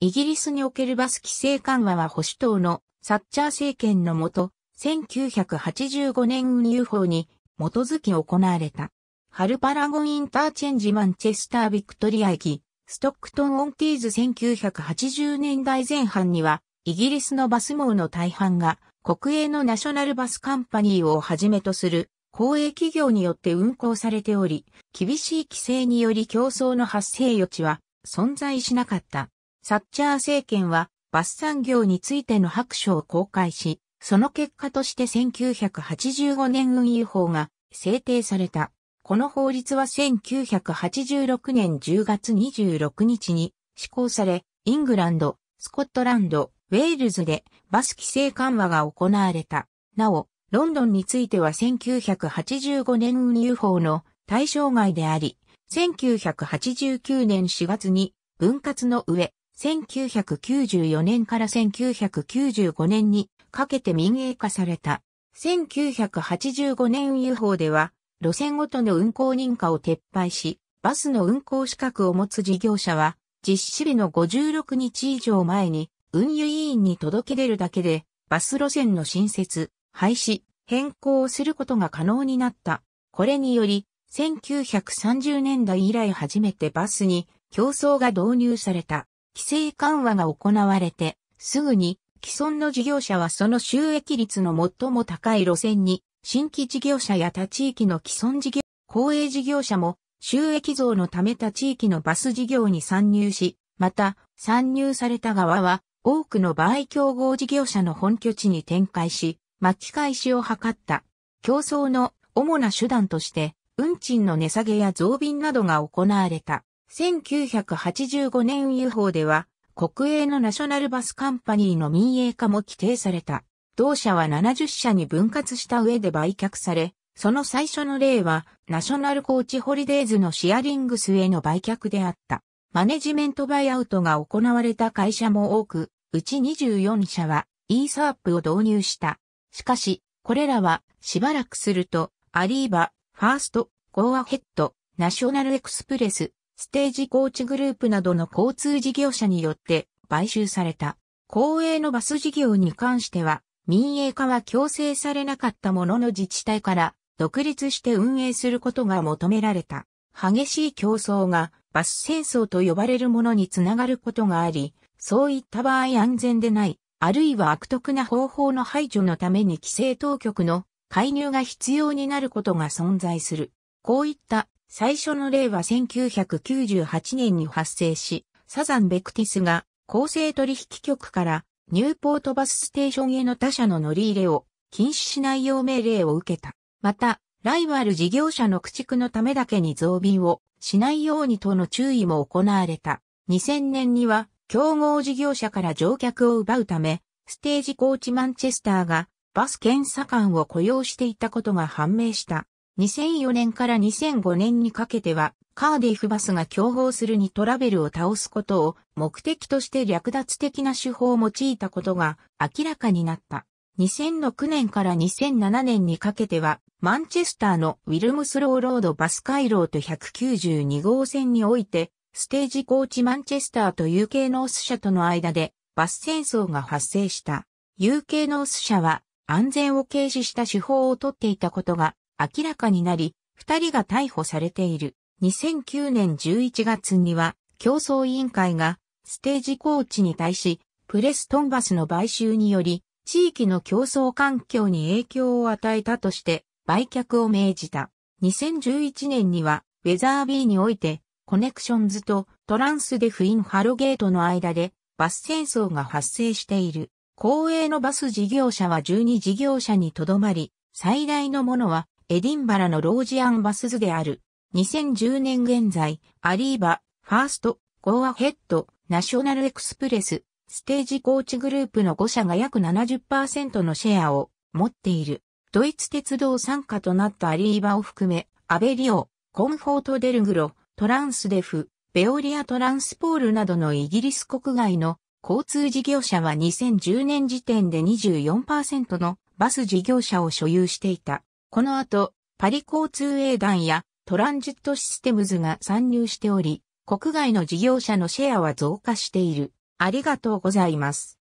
イギリスにおけるバス規制緩和は保守党のサッチャー政権のもと、1985年運輸法に基づき行われた。ハルパラゴンインターチェンジマンチェスタービクトリア駅、ストックトンオンティーズ1980年代前半には、イギリスのバス網の大半が国営のナショナルバスカンパニーをはじめとする公営企業によって運行されており、厳しい規制により競争の発生余地は存在しなかった。サッチャー政権はバス産業についての白書を公開し、その結果として1985年運輸法が制定された。この法律は1986年10月26日に施行され、イングランド、スコットランド、ウェールズでバス規制緩和が行われた。なお、ロンドンについては1985年運輸法の対象外であり、1989年4月に分割の上、1994年から1995年にかけて民営化された。1985年 UFO では、路線ごとの運行認可を撤廃し、バスの運行資格を持つ事業者は、実施日の56日以上前に、運輸委員に届け出るだけで、バス路線の新設、廃止、変更をすることが可能になった。これにより、1930年代以来初めてバスに競争が導入された。規制緩和が行われて、すぐに既存の事業者はその収益率の最も高い路線に、新規事業者や他地域の既存事業、公営事業者も収益増のため他地域のバス事業に参入し、また参入された側は多くの場合競合事業者の本拠地に展開し、巻き返しを図った。競争の主な手段として、運賃の値下げや増便などが行われた。1985年 UFO では、国営のナショナルバスカンパニーの民営化も規定された。同社は70社に分割した上で売却され、その最初の例は、ナショナルコーチホリデーズのシアリングスへの売却であった。マネジメントバイアウトが行われた会社も多く、うち24社は ESARP を導入した。しかし、これらはしばらくすると、アリーバ、ファースト、ゴーアヘッド、ナショナルエクスプレス、ステージコーチグループなどの交通事業者によって買収された。公営のバス事業に関しては、民営化は強制されなかったものの自治体から独立して運営することが求められた。激しい競争がバス戦争と呼ばれるものにつながることがあり、そういった場合安全でない、あるいは悪徳な方法の排除のために規制当局の介入が必要になることが存在する。こういった最初の例は1998年に発生し、サザン・ベクティスが公正取引局からニューポートバスステーションへの他社の乗り入れを禁止しないよう命令を受けた。また、ライバル事業者の駆逐のためだけに増便をしないようにとの注意も行われた。2000年には競合事業者から乗客を奪うため、ステージコーチマンチェスターがバス検査官を雇用していたことが判明した。2004年から2005年にかけては、カーディフバスが競合するにトラベルを倒すことを目的として略奪的な手法を用いたことが明らかになった。2006年から2007年にかけては、マンチェスターのウィルムスローロードバス回廊と192号線において、ステージコーチマンチェスターと UK ノース社との間でバス戦争が発生した。UK ノース社は安全を軽視した手法をとっていたことが明らかになり、二人が逮捕されている。2009年11月には、競争委員会が、ステージコーチに対し、プレストンバスの買収により、地域の競争環境に影響を与えたとして、売却を命じた。2011年には、ウェザービーにおいて、コネクションズとトランスデフインハロゲートの間で、バス戦争が発生している。公営のバス事業者は12事業者にとどまり、最大のものはエディンバラのロージアンバスズである。2010年現在、アリーバ、ファースト、ゴーアヘッド、ナショナルエクスプレス、ステージコーチグループの5社が約70%のシェアを持っている。ドイツ鉄道参加となったアリーバを含め、アベリオ、コンフォートデルグロ、トランスデフ、ベオリアトランスポールなどのイギリス国外の交通事業者は2010年時点で24%のバス事業者を所有していた。この後、パリ交通営団やトランジットシステムズが参入しており、国外の事業者のシェアは増加している。ありがとうございます。